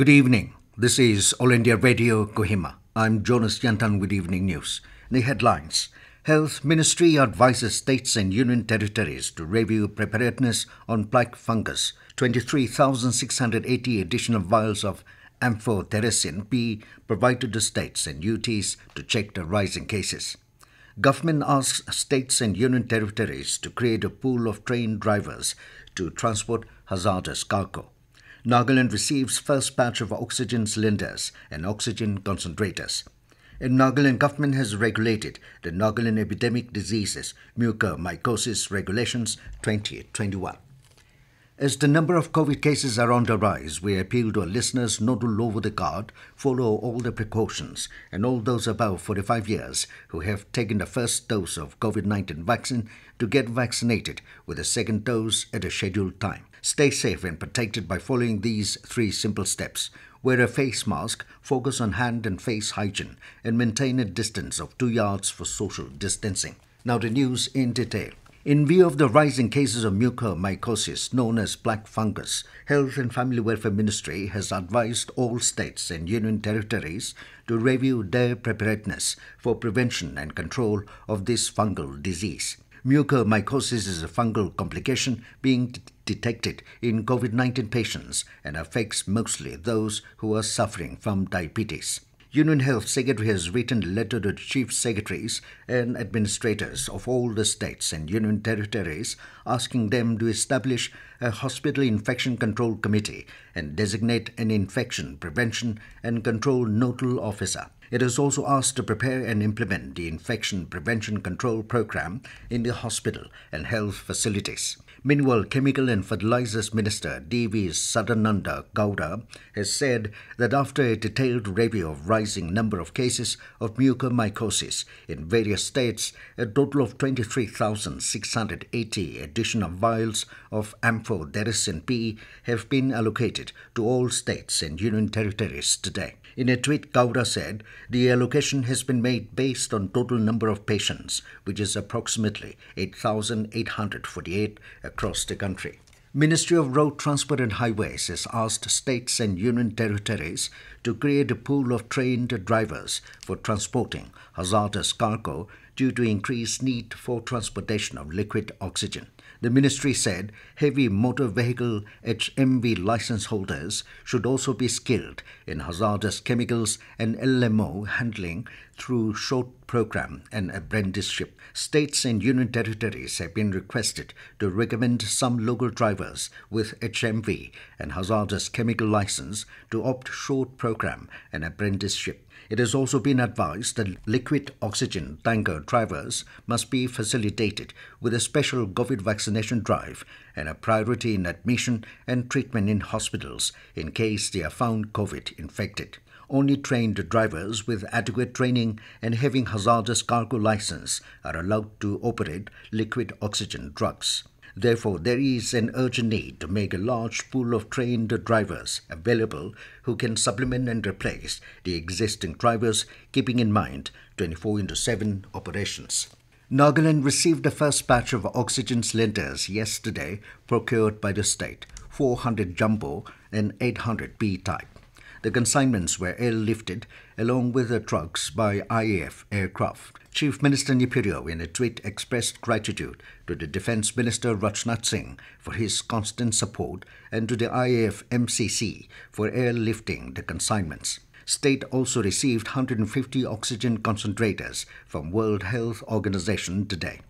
Good evening. This is All India Radio Kohima. I'm Jonas Yantan with Evening News. The headlines Health Ministry advises states and union territories to review preparedness on plague fungus. 23,680 additional vials of amphotericin B provided to states and UTs to check the rising cases. Government asks states and union territories to create a pool of trained drivers to transport hazardous cargo. Nagaland receives first batch of oxygen cylinders and oxygen concentrators. And Nagaland government has regulated the Nagaland Epidemic Diseases Mucormycosis Regulations 2021. As the number of COVID cases are on the rise, we appeal to our listeners not to lower the guard, follow all the precautions, and all those above 45 years who have taken the first dose of COVID 19 vaccine to get vaccinated with a second dose at a scheduled time. Stay safe and protected by following these three simple steps. Wear a face mask, focus on hand and face hygiene, and maintain a distance of 2 yards for social distancing. Now, the news in detail. In view of the rising cases of mucormycosis, known as black fungus, Health and Family Welfare Ministry has advised all states and union territories to review their preparedness for prevention and control of this fungal disease. Mucormycosis is a fungal complication being d- detected in COVID 19 patients and affects mostly those who are suffering from diabetes. Union Health Secretary has written a letter to chief secretaries and administrators of all the states and union territories asking them to establish a hospital infection control committee and designate an infection prevention and control nodal officer. It is also asked to prepare and implement the infection prevention control program in the hospital and health facilities. Meanwhile, Chemical and Fertilizers Minister D.V. Sadananda Gowda has said that after a detailed review of rising number of cases of mucormycosis in various states, a total of 23,680 additional vials of amphotericin B have been allocated to all states and union territories today. In a tweet, Kaura said, the allocation has been made based on total number of patients, which is approximately 8,848 across the country. Ministry of Road Transport and Highways has asked states and union territories to create a pool of trained drivers for transporting hazardous cargo due to increased need for transportation of liquid oxygen. The ministry said heavy motor vehicle HMV license holders should also be skilled in hazardous chemicals and LMO handling through short program and apprenticeship. States and union territories have been requested to recommend some local drivers with HMV and hazardous chemical license to opt short program and apprenticeship. It has also been advised that liquid oxygen tanker drivers must be facilitated with a special COVID vaccine vaccination drive and a priority in admission and treatment in hospitals in case they are found COVID infected. Only trained drivers with adequate training and having hazardous cargo license are allowed to operate liquid oxygen drugs. Therefore, there is an urgent need to make a large pool of trained drivers available who can supplement and replace the existing drivers, keeping in mind 24 7 operations. Nagaland received the first batch of oxygen cylinders yesterday procured by the state 400 jumbo and 800 B type. The consignments were airlifted along with the trucks by IAF aircraft. Chief Minister Nipirio, in a tweet, expressed gratitude to the Defence Minister Rajnath Singh for his constant support and to the IAF MCC for airlifting the consignments state also received 150 oxygen concentrators from World Health Organization today.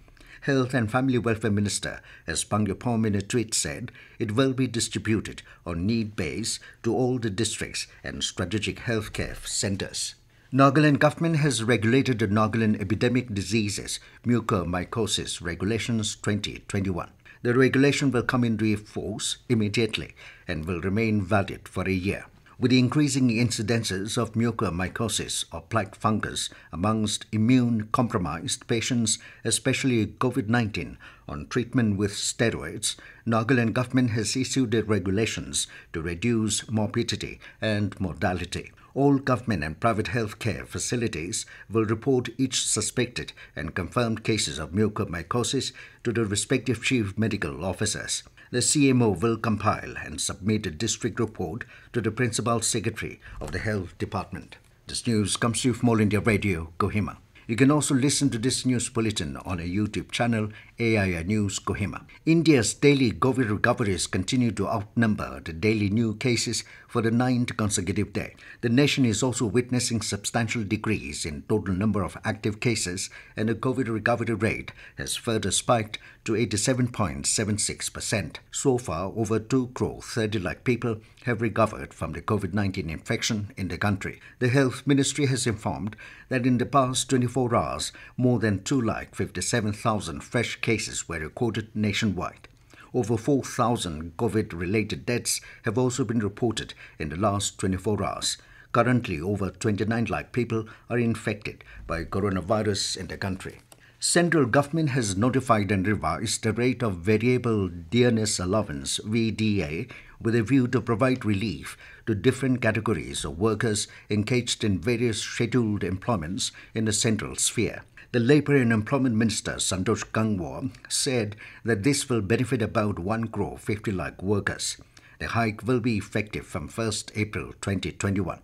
Health and Family Welfare Minister S. Pangapom in a tweet said it will be distributed on need base to all the districts and strategic healthcare centres. Nagaland government has regulated the Nagaland epidemic diseases mucormycosis regulations 2021. The regulation will come into force immediately and will remain valid for a year. With the increasing incidences of mucormycosis or plaque fungus amongst immune compromised patients, especially COVID 19, on treatment with steroids, Nagaland government has issued regulations to reduce morbidity and mortality. All government and private healthcare facilities will report each suspected and confirmed cases of mucormycosis to the respective chief medical officers the CMO will compile and submit a district report to the Principal Secretary of the Health Department. This news comes to you from All India Radio, Kohima. You can also listen to this news bulletin on our YouTube channel, AIA News Kohima. India's daily COVID recoveries continue to outnumber the daily new cases for the ninth consecutive day. The nation is also witnessing substantial decrease in total number of active cases and the COVID recovery rate has further spiked to 87.76%. So far, over 2 crore 30 lakh people have recovered from the COVID 19 infection in the country. The Health Ministry has informed that in the past 24 hours, more than 2 lakh 57,000 fresh cases were recorded nationwide. Over 4,000 COVID related deaths have also been reported in the last 24 hours. Currently, over 29 lakh people are infected by coronavirus in the country. Central government has notified and revised the rate of variable dearness allowance VDA with a view to provide relief to different categories of workers engaged in various scheduled employments in the central sphere. The Labour and Employment Minister Santosh Gangwar said that this will benefit about 1 crore 50 lakh workers. The hike will be effective from 1st April 2021.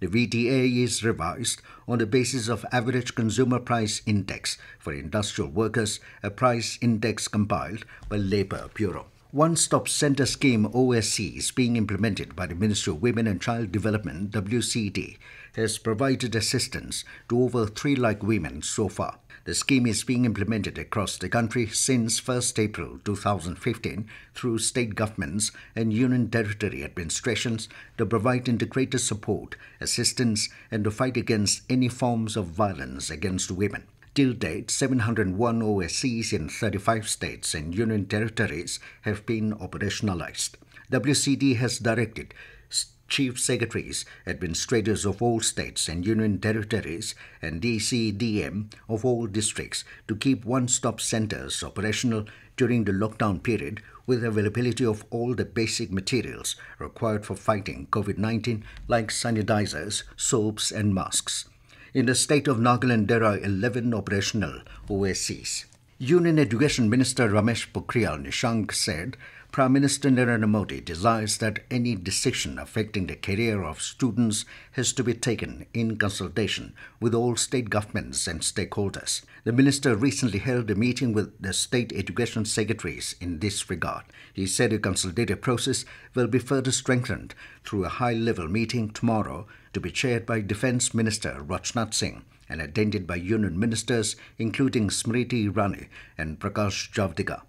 The VDA is revised on the basis of average consumer price index for industrial workers, a price index compiled by Labour Bureau. One Stop Centre Scheme OSC is being implemented by the Ministry of Women and Child Development WCD has provided assistance to over 3 lakh women so far. The scheme is being implemented across the country since 1st April 2015 through state governments and union territory administrations to provide integrated support, assistance, and to fight against any forms of violence against women. Till date, 701 OSCs in 35 states and union territories have been operationalized. WCD has directed chief secretaries, administrators of all states and union territories, and DCDM of all districts to keep one stop centers operational during the lockdown period with availability of all the basic materials required for fighting COVID 19, like sanitizers, soaps, and masks. In the state of Nagaland, there are 11 operational OSCs. Union Education Minister Ramesh Pokhriyal Nishank said Prime Minister Narendra Modi desires that any decision affecting the career of students has to be taken in consultation with all state governments and stakeholders. The minister recently held a meeting with the state education secretaries in this regard. He said the consultative process will be further strengthened through a high-level meeting tomorrow to be chaired by Defence Minister Rajnath Singh and attended by union ministers including Smriti Rani and Prakash Javdekar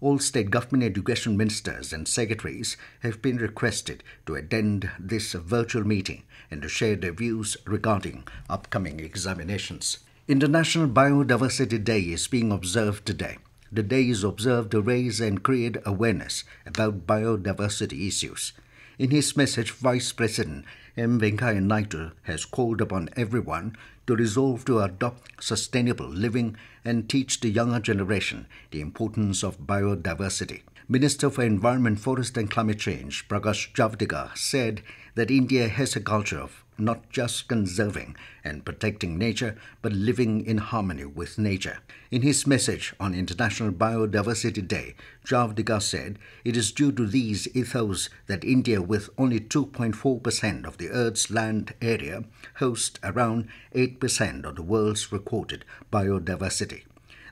all state government education ministers and secretaries have been requested to attend this virtual meeting and to share their views regarding upcoming examinations. International Biodiversity Day is being observed today. The day is observed to raise and create awareness about biodiversity issues. In his message, Vice President M. Venkaya Naidu has called upon everyone to resolve to adopt sustainable living and teach the younger generation the importance of biodiversity. Minister for Environment, Forest and Climate Change, Prakash Javdekar, said that India has a culture of not just conserving and protecting nature, but living in harmony with nature. In his message on International Biodiversity Day, Javdekar said, It is due to these ethos that India, with only 2.4% of the Earth's land area, hosts around 8% of the world's recorded biodiversity.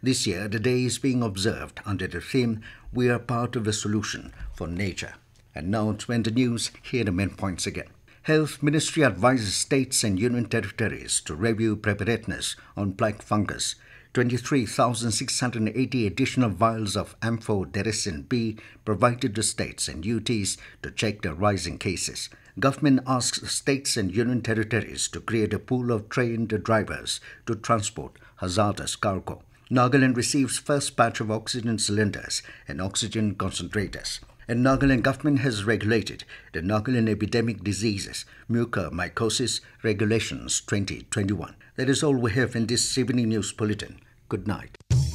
This year, the day is being observed under the theme, We are part of the solution for nature. And now, to end the news, here are the main points again. Health Ministry advises states and union territories to review preparedness on plague fungus. 23,680 additional vials of amphotericin B provided to states and UTs to check the rising cases. Government asks states and union territories to create a pool of trained drivers to transport hazardous cargo. Nagaland receives first batch of oxygen cylinders and oxygen concentrators and Nagaland government has regulated the Nagaland Epidemic Diseases Mucormycosis Regulations 2021. That is all we have in this evening news bulletin. Good night.